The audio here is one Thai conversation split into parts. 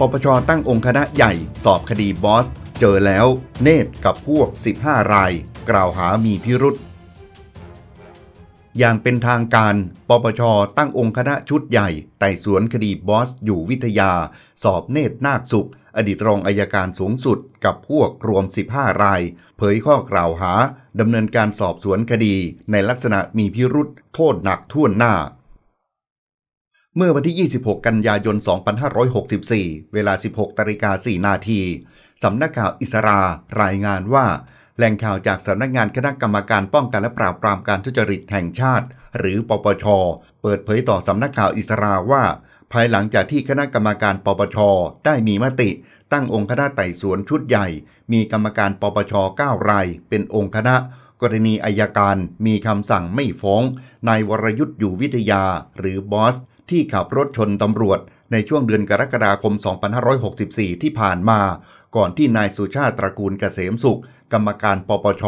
ปปช ตั้งองค์คณะใหญ่สอบคดีบอส เจอแล้วเนตกับพวก 15 ราย กล่าวหามีพิรุษ อย่างเป็นทางการ ปปช ตั้งองค์คณะชุดใหญ่ไต่สวนคดีบอส อยู่วิทยา สอบเนตรนาคสุข อดีตรองอายการสูงสุดกับพวกรวม 15 ราย เผยข้อกล่าวหาดำเนินการสอบสวนคดีในลักษณะมีพิรุษโทษหนักท่วนหน้าเมื่อวันที่ 26 กันยายน 2564 เวลา 16 ตริกา4นาที สำนักข่าวอิสรา รายงานว่า แหล่งข่าวจากสำนักงานคณะกรรมการป้องกันและปราบปรามการทุจริตแห่งชาติ หรือ ปปช เปิดเผยต่อสำนักข่าวอิสราว่า ภายหลังจากที่คณะกรรมการปปช ได้มีมติตั้งองค์คณะไต่สวนชุดใหญ่ มีกรรมการปปช9ราย เป็นองค์คณะ กรณีอายการ มีคำสั่งไม่ฟ้อง นายวรยุทธ์อยู่วิทยา หรือ บอสที่ขับรถชนตำรวจ ในช่วงเดือนกรกฎาคม 2564 ที่ผ่านมา ก่อนที่นายสุชาติ ตระกูลเกษมสุข กรรมการปปช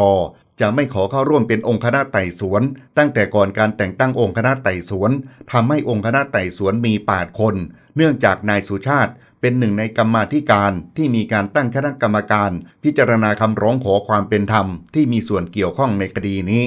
จะไม่ขอเข้าร่วมเป็นองค์คณะไต่สวน ตั้งแต่ก่อนการแต่งตั้งองค์คณะไต่สวนทำให้องค์คณะไต่สวนมี8คน เนื่องจากนายสุชาติ เป็นหนึ่งในกรรมาธิการที่มีการตั้งคณะกรรมการ พิจารณาคำร้องขอความเป็นธรรมที่มีส่วนเกี่ยวข้องในคดีนี้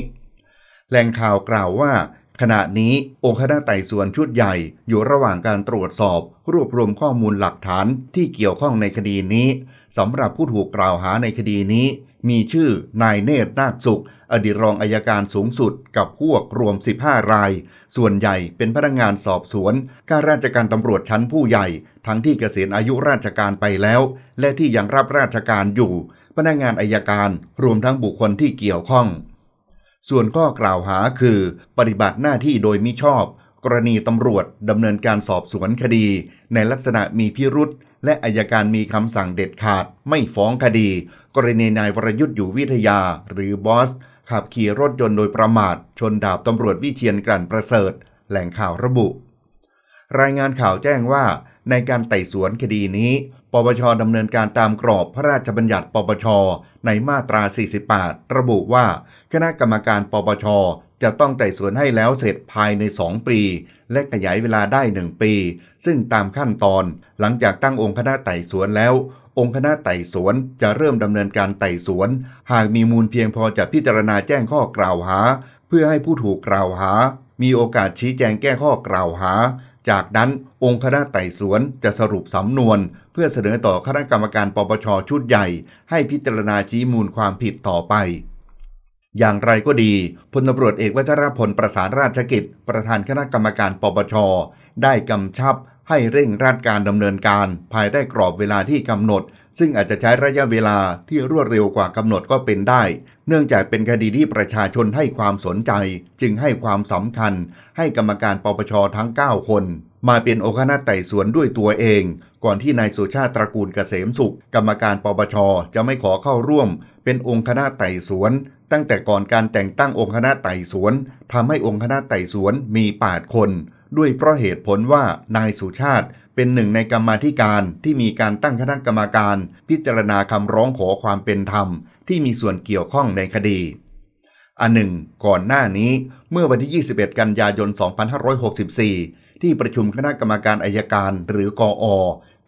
แหล่งข่าวกล่าวว่าขณะนี้องค์คณะไต่สวนชุดใหญ่อยู่ระหว่างการตรวจสอบ รวบรวมข้อมูลหลักฐานที่เกี่ยวข้องในคดีนี้สำหรับผู้ถูกกล่าวหาในคดีนี้ มีชื่อนายเนตรนาคสุขอดีตรองอายการสูงสุด กับพวกรวม 15 ราย ส่วนใหญ่เป็นพนักงงานสอบสวนข้าราชการตำรวจชั้นผู้ใหญ่ ทั้งที่เกษียณอายุราชการไปแล้ว และที่ยังรับราชการอยู่ พนักงงานอายการ รวมทั้งบุคคลที่เกี่ยวข้องส่วนข้อกล่าวหาคือ ปฏิบัติหน้าที่โดยมิชอบ กรณีตำรวจ ดำเนินการสอบสวนคดี ในลักษณะมีพิรุษและอายการมีคำสั่งเด็ดขาดไม่ฟ้องคดี กรณีนายวรยุทธ์อยู่วิทยา หรือบอสขับขี่รถยนต์โดยประมาท ชนดาบตำรวจวิเชียนกลั่นประเสริฐแหล่งข่าวระบุ รายงานข่าวแจ้งว่าในการไต่สวนคดีนี้ ปปชดำเนินการตามกรอบพระราชบัญญัติปปชในมาตรา 48 ระบุว่าคณะกรรมการปปชจะต้องไต่สวนให้แล้วเสร็จภายใน 2 ปี และขยายเวลาได้ 1 ปี ซึ่งตามขั้นตอนหลังจากตั้งองค์คณะไต่สวนแล้ว องค์คณะไต่สวนจะเริ่มดำเนินการไต่สวน หากมีมูลเพียงพอจะพิจารณาแจ้งข้อกล่าวหา เพื่อให้ผู้ถูกกล่าวหา มีโอกาสชี้แจงแก้ข้อกล่าวหาจากนั้นองค์คณะไต่สวนจะสรุปสำนวน เพื่อเสนอต่อคณะกรรมการปปชชุดใหญ่ ให้พิจารณาชี้มูลความผิดต่อไป อย่างไรก็ดีพลตำรวจเอกวัชรพลประสานราชกิจ ประธานคณะกรรมการปปชได้กำชับให้เร่งรัดการดำเนินการ ภายใต้กรอบเวลาที่กำหนด ซึ่งอาจจะใช้ระยะเวลาที่รวดเร็วกว่ากำหนดก็เป็นได้ เนื่องจากเป็นคดีที่ประชาชนให้ความสนใจจึงให้ความสำคัญ ให้กรรมการปปชทั้ง 9 คน มาเป็นโอคณะไต่สวนด้วยตัวเองก่อนที่นายสุชาติตระกูลเกษมสุข กรรมการปปชจะไม่ขอเข้าร่วม เป็นองค์คณะไต่สวน ตั้งแต่ก่อนการแต่งตั้งองค์คณะไต่สวนทำให้องค์คณะไต่สวนมี8คนด้วยเพราะเหตุผลว่า นายสุชาติเป็นหนึ่งในกรรมธิการที่มีการตั้งคณะกรรมการพิจารณาคำร้องขอความเป็นธรรมที่มีส่วนเกี่ยวข้องในคดี อันหนึ่ง ก่อนหน้านี้เมื่อวันที่ 21 กันยายน 2564 ที่ประชุมคณะกรรมการอายการหรือกออ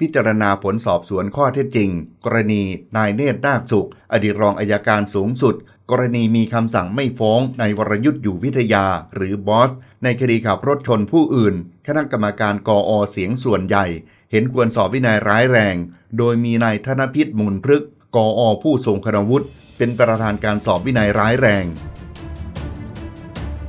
พิจารณาผลสอบสวนข้อเท็จจริง กรณี นายเนตรนาคสุข อดีตรองอายการสูงสุด กรณีมีคำสั่งไม่ฟ้องนายวรยุทธ์อยู่วิทยา หรือบอส ในคดีขับรถชนผู้อื่น คณะกรรมการกออเสียงส่วนใหญ่ เห็นควรสอบวินัยร้ายแรง โดยมีนายธนพิษมุนพฤกกออผู้ทรงคณวุฒิเป็นประธานการสอบวินัยร้ายแรง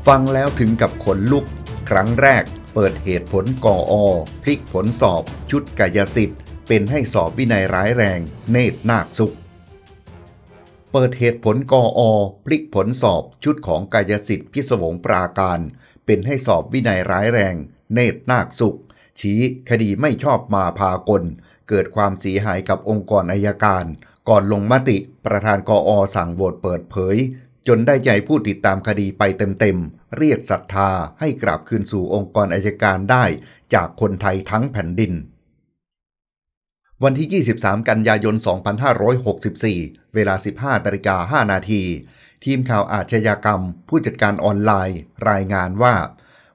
ฟังแล้วถึงกับขนลุกครั้งแรกเปิดเหตุผลกออพลิกผลสอบชุดกายสิทธิ์ เป็นให้สอบวินัยร้ายแรง เนตรนาคสุข เปิดเหตุผลกออพลิกผลสอบชุดของกายสิทธิ์ พิศวงปราการ เป็นให้สอบวินัยร้ายแรง เนตรนาคสุขชี้คดีไม่ชอบมาพากลเกิดความเสียหายกับองค์กรอายการก่อนลงมติประธานกออสั่งโหวตเปิดเผยจนได้ใจผู้ติดตามคดีไปเต็มๆ เรียกศรัทธาให้กลับคืนสู่องค์กรอายการได้จากคนไทยทั้งแผ่นดิน วันที่ 23 กันยายน 2564 เวลา 15นาฬิกา5นาที ทีมข่าวอาชญากรรม ผู้จัดการออนไลน์ รายงานว่า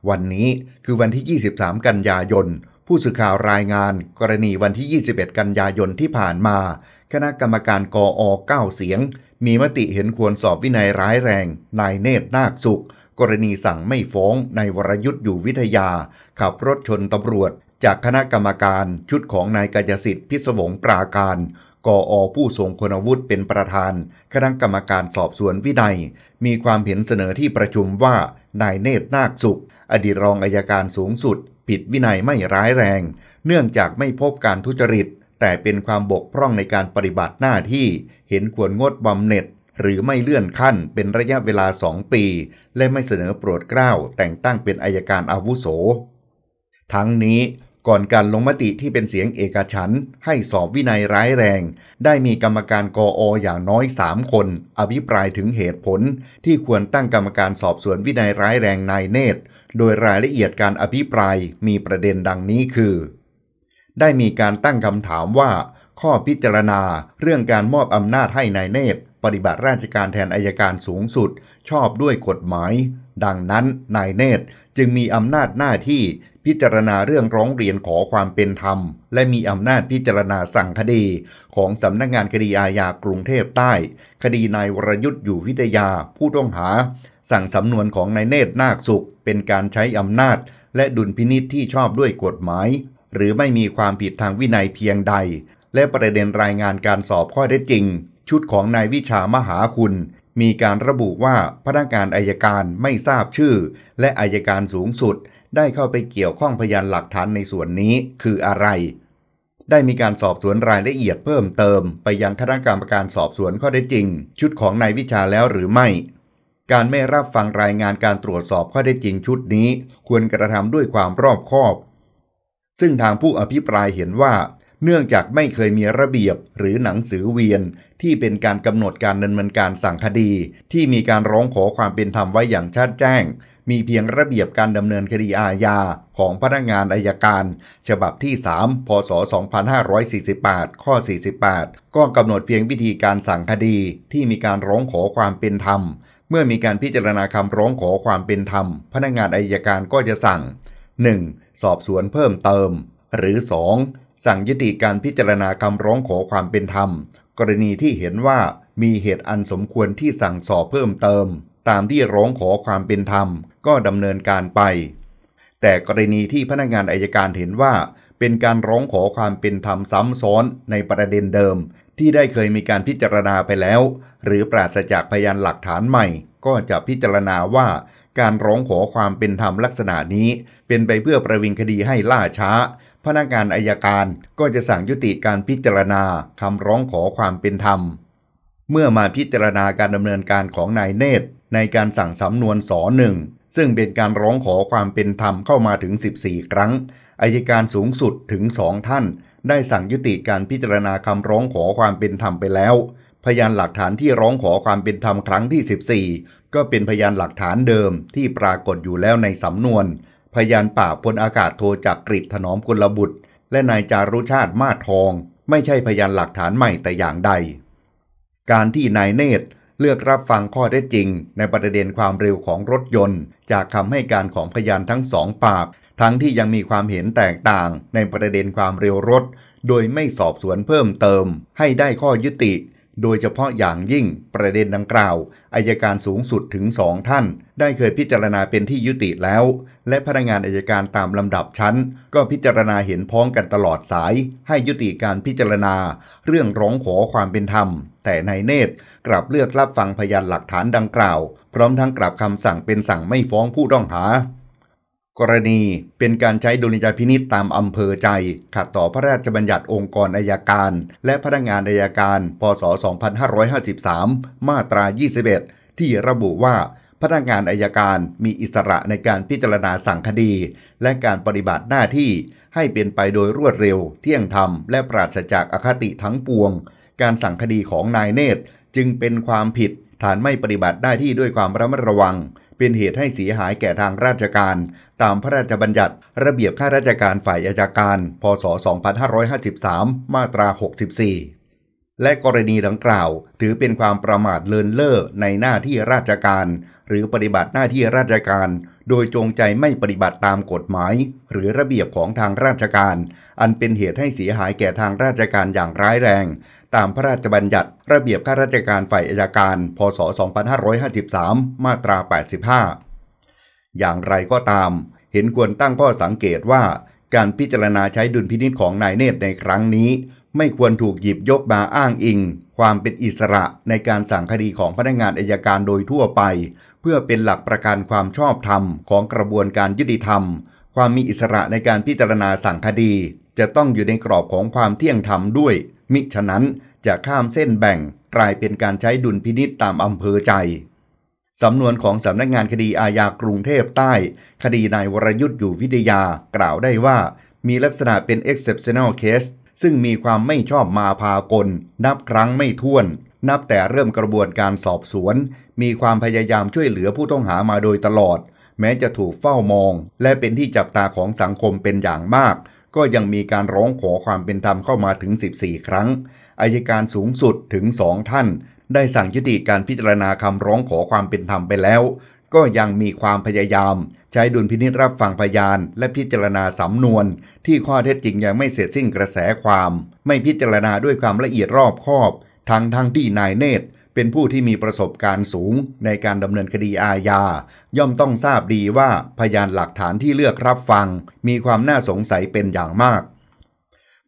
วันนี้คือวันที่ 23 กันยายน ผู้สื่อข่าวรายงานกรณีวันที่ 21 กันยายนที่ผ่านมา คณะกรรมการกอ 9 เสียงมีมติเห็นควรสอบวินัยร้ายแรง นายเนตรนาคสุข กรณีสั่งไม่ฟ้องนายวรยุทธ์อยู่วิทยา ขับรถชนตำรวจ จากคณะกรรมการชุดของนายกายสิทธิ์ พิศวงปราการ กออผู้ทรงคุณวุฒิเป็นประธาน คณะกรรมการสอบสวนวินัย มีความเห็นเสนอที่ประชุมว่า นายเนตรนาคสุข อดีตรองอายการสูงสุด ผิดวินัยไม่ร้ายแรง เนื่องจากไม่พบการทุจริตแต่เป็นความบกพร่องในการปฏิบัติหน้าที่ เห็นควรงดบำเหน็จ หรือไม่เลื่อนขั้นเป็นระยะเวลาสองปี และไม่เสนอโปรดเกล้าแต่งตั้งเป็นอายการอาวุโส ทั้งนี้ก่อนการลงมติที่เป็นเสียงเอกฉันให้สอบวินัยร้ายแรง ได้มีกรรมการกอออย่างน้อย 3 คน อภิปรายถึงเหตุผล ที่ควรตั้งกรรมการสอบสวนวินัยร้ายแรงนายเนตรโดยรายละเอียดการอภิปรายมีประเด็นดังนี้คือได้มีการตั้งคำถามว่า ข้อพิจารณา เรื่องการมอบอำนาจให้นายเนตร ปฏิบัติราชการแทนอายการสูงสุดชอบด้วยกฎหมาย ดังนั้นนายเนตรจึงมีอำนาจหน้าที่พิจารณาเรื่องร้องเรียนขอความเป็นธรรม และมีอำนาจพิจารณาสั่งคดี ของสำนักงานคดีอาญากรุงเทพใต้ คดีนายวรยุทธ์อยู่วิทยา ผู้ต้องหา สั่งสำนวนของนายเนตรนาคสุข เป็นการใช้อำนาจ และดุลพินิษที่ชอบด้วยกฎหมายหรือไม่มีความผิดทางวินัยเพียงใด และประเด็นรายงานการสอบข้อเท็จจริง ชุดของนายวิชามหาคุณ มีการระบุว่าพนักงานอายการไม่ทราบชื่อ และอายการสูงสุด ได้เข้าไปเกี่ยวข้องพยานหลักฐานในส่วนนี้คืออะไร ได้มีการสอบสวนรายละเอียดเพิ่มเติมไปยังคณะกรรมการสอบสวนข้อเท็จจริง ชุดของนายวิชาแล้วหรือไม่ การไม่รับฟังรายงานการตรวจสอบข้อเท็จจริงชุดนี้ ควรกระทำด้วยความรอบคอบซึ่ง ทางผู้อภิปรายเห็นว่า เนื่องจากไม่เคยมีระเบียบหรือหนังสือเวียน ที่เป็นการกำหนดการดำเนินการสั่งคดี ที่มีการร้องขอความเป็นธรรมไว้อย่างชัดแจ้ง มีเพียงระเบียบการดำเนินคดีอาญาของพนักงานอายการ ฉบับที่ 3พศ 2548 ข้อ 48 ก็กำหนดเพียงวิธีการสั่งคดีที่มีการร้องขอความเป็นธรรม เมื่อมีการพิจารณาคำร้องขอความเป็นธรรม พนักงานอายการก็จะสั่ง 1. สอบสวนเพิ่มเติม หรือ 2. สั่งยุติการพิจารณาคำร้องขอความเป็นธรรม กรณีที่เห็นว่ามีเหตุอันสมควรที่สั่งสอบเพิ่มเติม ตามที่ร้องขอความเป็นธรรมก็ดำเนินการไป แต่กรณีที่พนักงานอายการเห็นว่า เป็นการร้องขอความเป็นธรรมซ้ำซ้อนในประเด็นเดิม ที่ได้เคยมีการพิจารณาไปแล้ว หรือปราศจากพยานหลักฐานใหม่ก็จะพิจารณาว่าการร้องขอความเป็นธรรมลักษณะนี้เป็นไปเพื่อประวิงคดีให้ล่าช้า พนักงานอายการก็จะสั่งยุติการพิจารณาคำร้องขอความเป็นธรรมเมื่อมาพิจารณาการดำเนินการของนายเนตรในการสั่งสำนวนสอหนึ่งซึ่งเป็นการร้องขอความเป็นธรรมเข้ามาถึง 14 ครั้งอายการสูงสุดถึงสองท่าน ได้สั่งยุติการพิจารณาคำร้องขอความเป็นธรรมไปแล้วพยานหลักฐานที่ร้องขอความเป็นธรรมครั้งที่ 14 ก็เป็นพยานหลักฐานเดิม ที่ปรากฏอยู่แล้วในสำนวนพยานปากพลอากาศโทจากกริถนอมคุลบุตร และนายจารุชาติมาทอง ไม่ใช่พยานหลักฐานใหม่แต่อย่างใด การที่นายเนตรเลือกรับฟังข้อเท็จจริง ในประเด็นความเร็วของรถยนต์จากคำให้การของพยานทั้งสองปาก ทั้งที่ยังมีความเห็นแตกต่าง ในประเด็นความเร็วรถ โดยไม่สอบสวนเพิ่มเติม ให้ได้ข้อยุติโดยเฉพาะอย่างยิ่ง ประเด็นดังกล่าวอายการสูงสุดถึงสองท่านได้เคยพิจารณาเป็นที่ยุติแล้ว และพนักงานอายการตามลำดับชั้น ก็พิจารณาเห็นพ้องกันตลอดสาย ให้ยุติการพิจารณา เรื่องร้องขอความเป็นธรรม แต่นายเนตรกลับเลือกรับฟังพยานหลักฐานดังกล่าว พร้อมทั้งกลับคำสั่งเป็นสั่งไม่ฟ้องผู้ต้องหากรณีเป็นการใช้ดุลยพินิษตามอำเภอใจ ขัดต่อพระราชบัญญัติองค์กรอายการ และพนักงานอายการ พศ 2553 มาตรา 21 ที่ระบุว่า พนักงานอายการมีอิสระในการพิจารณาสั่งคดี และการปฏิบัติหน้าที่ให้เป็นไปโดยรวดเร็ว เที่ยงธรรม และปราศจากอคติทั้งปวง การสั่งคดีของนายเนตร จึงเป็นความผิดฐานไม่ปฏิบัติหน้าที่ด้วยความระมัดระวังเป็นเหตุให้เสียหายแก่ทางราชการ ตามพระราชบัญญัติระเบียบข้าราชการฝ่ายอาชาการพศ2553 มาตรา 64 และกรณีดังกล่าวถือเป็นความประมาทเลินเล่อในหน้าที่ราชการ หรือปฏิบัติหน้าที่ราชการโดยจงใจไม่ปฏิบัติตามกฎหมายหรือระเบียบของทางราชการ อันเป็นเหตุให้เสียหายแก่ทางราชการอย่างร้ายแรง ตามพระราชบัญญัติระเบียบข้าราชการฝ่ายอายการ พศ 2553 มาตรา 85 อย่างไรก็ตาม เห็นควรตั้งข้อสังเกตว่าการพิจารณาใช้ดุลพินิษของนายเนตรในครั้งนี้ ไม่ควรถูกหยิบยกมาอ้างอิงความเป็นอิสระในการสั่งคดีของพนักงานอายการโดยทั่วไป เพื่อเป็นหลักประกันความชอบธรรมของกระบวนการยุติธรรม ความมีอิสระในการพิจารณาสั่งคดี จะต้องอยู่ในกรอบของความเที่ยงธรรมด้วย มิฉะนั้นจะข้ามเส้นแบ่งกลายเป็นการใช้ดุลพินิษตามอำเภอใจสำนวนของสำนักงานคดีอาญากรุงเทพใต้ คดีนายวรยุทธ์อยู่วิทยากล่าวได้ว่ามีลักษณะเป็น exceptional case ซึ่งมีความไม่ชอบมาพากล นับครั้งไม่ถ้วน นับแต่เริ่มกระบวนการสอบสวน มีความพยายามช่วยเหลือผู้ต้องหามาโดยตลอด แม้จะถูกเฝ้ามอง และเป็นที่จับตาของสังคมเป็นอย่างมาก ก็ยังมีการร้องขอความเป็นธรรมเข้ามาถึง 14 ครั้งอายการสูงสุดถึงสองท่าน ได้สั่งยุติการพิจารณาคำร้องขอความเป็นธรรมไปแล้วก็ยังมีความพยายาม ใช้ดุลพินิษรับฟังพยาน และพิจารณาสำนวน ที่ข้อเท็จจริงยังไม่เสร็จสิ้นกระแสความ ไม่พิจารณาด้วยความละเอียดรอบคอบทั้งทั้งที่นายเนตรเป็นผู้ที่มีประสบการณ์สูง ในการดำเนินคดีอาญา ย่อมต้องทราบดีว่าพยานหลักฐานที่เลือกรับฟัง มีความน่าสงสัยเป็นอย่างมาก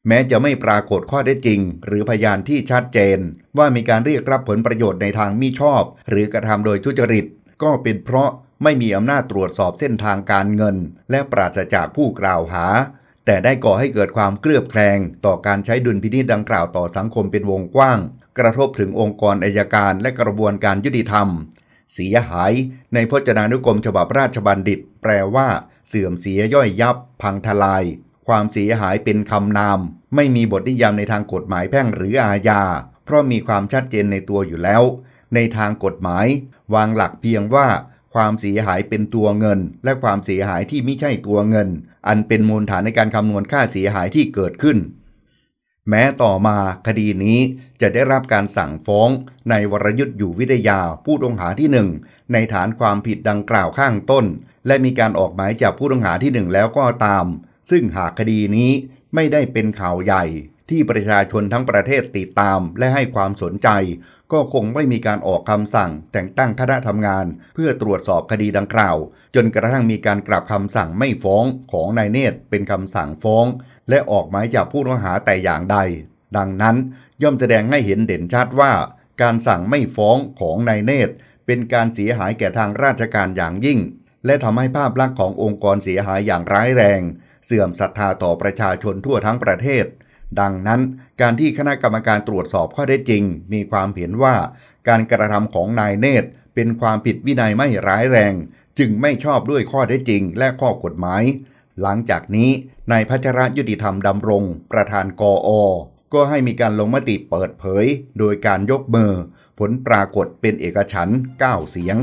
แม้จะไม่ปรากฏข้อได้จริง หรือพยานที่ชัดเจน ว่ามีการเรียกรับผลประโยชน์ในทางมิชอบ หรือกระทำโดยทุจริตก็เป็นเพราะไม่มีอำนาจตรวจสอบเส้นทางการเงิน และปราศจากผู้กล่าวหา แต่ได้ก่อให้เกิดความเคลือบแคลงต่อการใช้ดุลพินิจดังกล่าวต่อสังคมเป็นวงกว้าง กระทบถึงองค์กรอายการและกระบวนการยุติธรรมเสียหายในพจนานุกรมฉบับราชบัณฑิต แปลว่า เสื่อมเสียย่อยยับ พังทลาย ความเสียหายเป็นคำนาม ไม่มีบทนิยามในทางกฎหมายแพ่งหรืออาญาเพราะมีความชัดเจนในตัวอยู่แล้วในทางกฎหมาย วางหลักเพียงว่าความเสียหายเป็นตัวเงิน และความเสียหายที่ไม่ใช่ตัวเงิน อันเป็นมูลฐานในการคำนวณค่าเสียหายที่เกิดขึ้น แม้ต่อมาคดีนี้จะได้รับการสั่งฟ้องในวรยุทธ์อยู่วิทยาผู้ต้องหาที่1ในฐานความผิดดังกล่าวข้างต้น และมีการออกหมายจับผู้ต้องหาที่1แล้วก็ตามซึ่งหากคดีนี้ไม่ได้เป็นข่าวใหญ่ที่ประชาชนทั้งประเทศติดตามและให้ความสนใจ ก็คงไม่มีการออกคำสั่ง แต่งตั้งคณะทำงาน เพื่อตรวจสอบคดีดังกล่าว จนกระทั่งมีการกลับคำสั่งไม่ฟ้องของนายเนตรเป็นคำสั่งฟ้อง และออกหมายจับผู้ต้องหาแต่อย่างใด ดังนั้นย่อมแสดงให้เห็นเด่นชัดว่า การสั่งไม่ฟ้องของนายเนตรเป็นการเสียหายแก่ทางราชการอย่างยิ่ง และทำให้ภาพลักษณ์ขององค์กรเสียหายอย่างร้ายแรง เสื่อมศรัทธาต่อประชาชนทั่วทั้งประเทศดังนั้นการที่คณะกรรมการตรวจสอบข้อได้จริง มีความเห็นว่าการกระทำของนายเนตร เป็นความผิดวินัยไม่ร้ายแรง จึงไม่ชอบด้วยข้อได้จริงและข้อกฎหมาย หลังจากนี้นายพัชระยุติธรรมดำรง ประธานกออก็ให้มีการลงมติเปิดเผย โดยการยกมือ ผลปรากฏเป็นเอกฉัน9เสียง